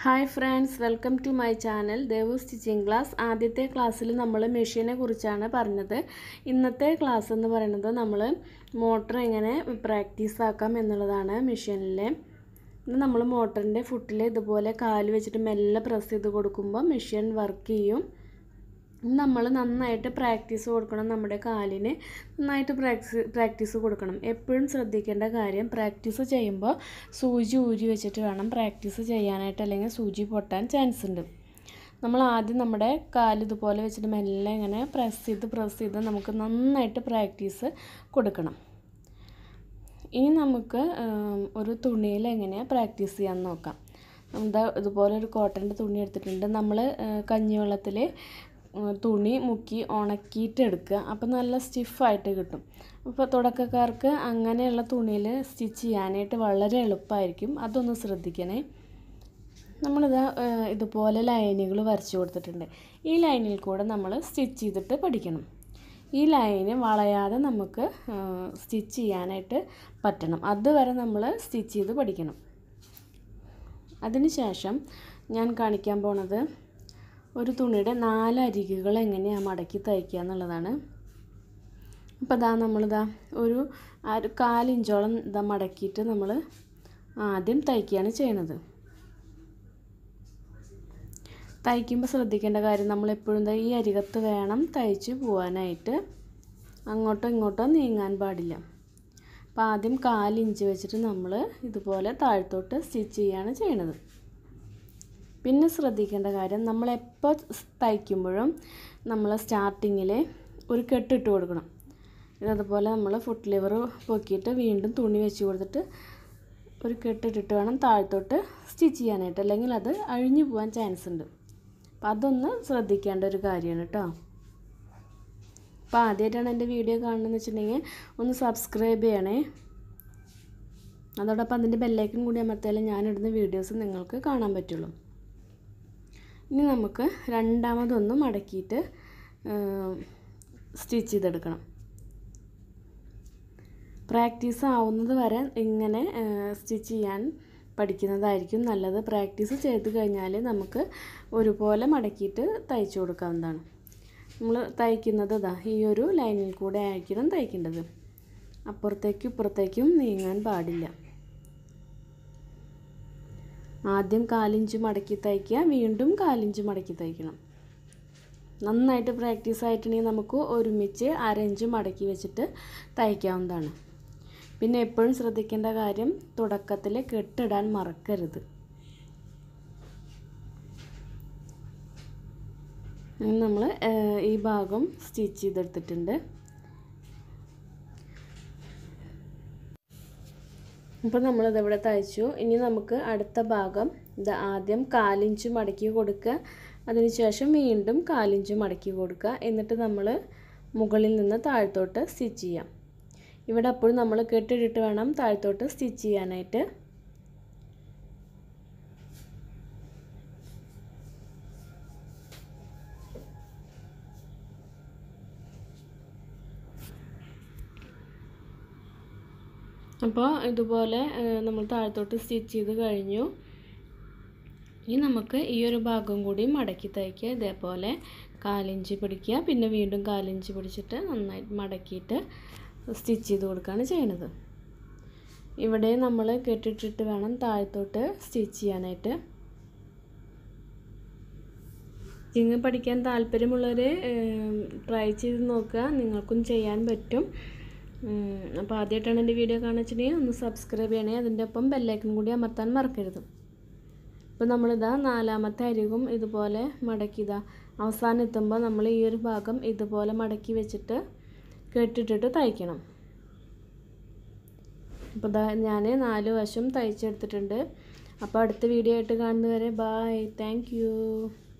hi friends welcome to my channel Devu stitching class ആദ്യത്തെ ക്ലാസ്സിൽ നമ്മൾ മെഷീനെ കുറിച്ചാണ് പറഞ്ഞത് ഇന്നത്തെ ക്ലാസ് എന്ന് പറയുന്നത് നമ്മൾ മോട്ടർ എങ്ങനെ പ്രാക്ടീസ് ആക്കാം എന്നുള്ളതാണ് മെഷീനിൽ നമ്മൾ മോട്ടറിൻ്റെ ഫുട്ടിൽ ഇതുപോലെ കാല് വെച്ചിട്ട് മെല്ലെ പ്രസ് ചെയ്ത് കൊടുക്കുമ്പോൾ മെഷീൻ വർക്ക് ചെയ്യും നമ്മൾ നന്നായിട്ട് പ്രാക്ടീസ് കൊടുക്കണം നമ്മുടെ കാലിന് നന്നായിട്ട് പ്രാക്ടീസ് പ്രാക്ടീസ് കൊടുക്കണം എപ്പോഴും ശ്രദ്ധിക്കേണ്ട കാര്യം പ്രാക്ടീസ് ചെയ്യുമ്പോൾ സൂചി ഊരി വെച്ചിട്ട് വേണം പ്രാക്ടീസ് ചെയ്യാനായിട്ട് അല്ലെങ്കിൽ സൂചി പൊട്ടാൻ ചാൻസ് ഉണ്ട് നമ്മൾ ആദ്യം നമ്മുടെ കാലിതുപോലെ ഇതുപോലെ വെച്ചിട്ട് മെല്ലെ ഇങ്ങനെ പ്രസ് ചെയ്ത് പ്രസ് ചെയ്ത് നമുക്ക് നന്നായിട്ട് പ്രാക്ടീസ് കൊടുക്കണം ഇനി നമുക്ക് ഒരു തുണിയിൽ എങ്ങനെ പ്രാക്ടീസ് ചെയ്യാൻ നോക്കാം ഇതുപോലെ ഒരു കോട്ടൻ്റെ തുണി എടുത്തിട്ടുണ്ട് നമ്മൾ കഞ്ഞിവെള്ളത്തിൽ തുണി മുക്കി ഉണക്കിയിട്ട് എടുക്കുക അപ്പോൾ നല്ല സ്റ്റിഫായിട്ട് കിട്ടും അപ്പോൾ തുടക്കക്കാർക്ക് അങ്ങനെയുള്ള തുണിയിൽ സ്റ്റിച്ച് ചെയ്യാനായിട്ട് വളരെ എളുപ്പമായിരിക്കും അതൊന്ന് ശ്രദ്ധിക്കണേ നമ്മളിതാ ഇതുപോലെ ലൈനുകൾ വരച്ചു കൊടുത്തിട്ടുണ്ട് ഈ ലൈനിൽ കൂടെ നമ്മൾ സ്റ്റിച്ച് ചെയ്തിട്ട് പഠിക്കണം ഈ ലൈന് വളയാതെ നമുക്ക് സ്റ്റിച്ച് ചെയ്യാനായിട്ട് പറ്റണം അതുവരെ നമ്മൾ സ്റ്റിച്ച് ചെയ്ത് പഠിക്കണം അതിനുശേഷം ഞാൻ കാണിക്കാൻ പോണത് ഒരു തുണിയുടെ നാല് അരികുകൾ എങ്ങനെയാണ് മടക്കി തയ്ക്കുക എന്നുള്ളതാണ് അപ്പോൾ ഇതാ നമ്മളിതാ ഒരു ഒരു കാലിഞ്ചോളം ഇതാ മടക്കിയിട്ട് നമ്മൾ ആദ്യം തയ്ക്കുകയാണ് ചെയ്യണത് തയ്ക്കുമ്പോൾ ശ്രദ്ധിക്കേണ്ട കാര്യം നമ്മളെപ്പോഴും ഈ അരികത്ത് വേണം തയ്ച്ച് പോകാനായിട്ട് അങ്ങോട്ടോ ഇങ്ങോട്ടോ നീങ്ങാൻ പാടില്ല അപ്പോൾ ആദ്യം കാലിഞ്ച് വെച്ചിട്ട് നമ്മൾ ഇതുപോലെ താഴത്തോട്ട് സ്റ്റിച്ച് ചെയ്യുകയാണ് ചെയ്യണത് പിന്നെ ശ്രദ്ധിക്കേണ്ട കാര്യം നമ്മളെപ്പോൾ തയ്ക്കുമ്പോഴും നമ്മൾ സ്റ്റാർട്ടിങ്ങിൽ ഒരു കെട്ടിട്ട് കൊടുക്കണം അതുപോലെ നമ്മൾ ഫുട്ട് ലിവർ പൊക്കിയിട്ട് വീണ്ടും തുണി വെച്ച് കൊടുത്തിട്ട് ഒരു കെട്ടിട്ടിട്ട് വേണം താഴത്തോട്ട് സ്റ്റിച്ച് ചെയ്യാനായിട്ട് അല്ലെങ്കിൽ അത് അഴിഞ്ഞു പോകാൻ ചാൻസ് ഉണ്ട് അപ്പം അതൊന്ന് ശ്രദ്ധിക്കേണ്ട ഒരു കാര്യമാണ് കേട്ടോ അപ്പം ആദ്യമായിട്ടാണ് എൻ്റെ വീഡിയോ കാണണമെന്ന് വെച്ചിട്ടുണ്ടെങ്കിൽ ഒന്ന് സബ്സ്ക്രൈബ് ചെയ്യണേ അതോടൊപ്പം അതിൻ്റെ ബെല്ലൈക്കൻ കൂടി അമർത്തിയാലേ ഞാനിടുന്ന വീഡിയോസ് നിങ്ങൾക്ക് കാണാൻ പറ്റുള്ളൂ ഇനി നമുക്ക് രണ്ടാമതൊന്ന് മടക്കിയിട്ട് സ്റ്റിച്ച് ചെയ്തെടുക്കണം പ്രാക്ടീസ് ആവുന്നത് വരെ ഇങ്ങനെ സ്റ്റിച്ച് ചെയ്യാൻ പഠിക്കുന്നതായിരിക്കും നല്ലത് പ്രാക്ടീസ് ചെയ്ത് കഴിഞ്ഞാൽ നമുക്ക് ഒരുപോലെ മടക്കിയിട്ട് തയ്ച്ചു കൊടുക്കാവുന്നതാണ് നമ്മൾ തയ്ക്കുന്നത് ഇതാ ഈ ഒരു ലൈനിൽ കൂടെ ആയിരിക്കണം തയ്ക്കേണ്ടത് അപ്പുറത്തേക്കും ഇപ്പുറത്തേക്കും നീങ്ങാൻ പാടില്ല ആദ്യം കാലിഞ്ച് മടക്കി തയ്ക്കുക വീണ്ടും കാലിഞ്ച് മടക്കി തയ്ക്കണം നന്നായിട്ട് പ്രാക്ടീസ് ആയിട്ടുണ്ടെങ്കിൽ നമുക്ക് ഒരുമിച്ച് അരഞ്ച് മടക്കി വെച്ചിട്ട് തയ്ക്കാവുന്നതാണ് പിന്നെ എപ്പോഴും ശ്രദ്ധിക്കേണ്ട കാര്യം തുടക്കത്തിൽ കെട്ടിടാൻ മറക്കരുത് നമ്മൾ ഈ ഭാഗം സ്റ്റിച്ച് ചെയ്തെടുത്തിട്ടുണ്ട് അപ്പോൾ നമ്മളിത് ഇവിടെ തയ്ച്ചു ഇനി നമുക്ക് അടുത്ത ഭാഗം ഇത് ആദ്യം കാലിഞ്ച് മടക്കി കൊടുക്കുക അതിനുശേഷം വീണ്ടും കാലിഞ്ച് മടക്കി കൊടുക്കുക എന്നിട്ട് നമ്മൾ മുകളിൽ നിന്ന് താഴത്തോട്ട് സ്റ്റിച്ച് ചെയ്യാം ഇവിടെ അപ്പോഴും നമ്മൾ കെട്ടിട്ടിട്ട് വേണം താഴത്തോട്ട് സ്റ്റിച്ച് ചെയ്യാനായിട്ട് അപ്പോൾ ഇതുപോലെ നമ്മൾ താഴത്തോട്ട് സ്റ്റിച്ച് ചെയ്ത് കഴിഞ്ഞു ഇനി നമുക്ക് ഈ ഒരു ഭാഗം കൂടി മടക്കി തയ്ക്കുക ഇതേപോലെ കാലിഞ്ച് പിടിക്കുക പിന്നെ വീണ്ടും കാലിഞ്ച് പിടിച്ചിട്ട് നന്നായിട്ട് മടക്കിയിട്ട് സ്റ്റിച്ച് ചെയ്ത് കൊടുക്കുകയാണ് ചെയ്യണത് ഇവിടെ നമ്മൾ കെട്ടിട്ടിട്ട് വേണം താഴത്തോട്ട് സ്റ്റിച്ച് ചെയ്യാനായിട്ട് സ്റ്റിച്ചിങ് പഠിക്കാൻ താല്പര്യമുള്ളവർ ട്രൈ ചെയ്ത് നോക്കുക നിങ്ങൾക്കും ചെയ്യാൻ പറ്റും അപ്പോൾ ആദ്യമായിട്ടാണ് എൻ്റെ വീഡിയോ കാണിച്ചിട്ടുണ്ടെങ്കിൽ ഒന്ന് സബ്സ്ക്രൈബ് ചെയ്യണേ അതിൻ്റെ ഒപ്പം ബെല്ലൈക്കൺ കൂടി അമർത്താൻ മറക്കരുത് അപ്പോൾ നമ്മളിതാ നാലാമത്തെ അരികും ഇതുപോലെ മടക്കി ഇതാ അവസാനം എത്തുമ്പോൾ നമ്മൾ ഈ ഒരു ഭാഗം ഇതുപോലെ മടക്കി വെച്ചിട്ട് കെട്ടിട്ടിട്ട് തയ്ക്കണം അപ്പോൾ ഇതാ ഞാൻ നാല് വശം തയ്ച്ചെടുത്തിട്ടുണ്ട് അപ്പോൾ അടുത്ത വീഡിയോ ആയിട്ട് കാണുന്നവരെ ബായ് താങ്ക്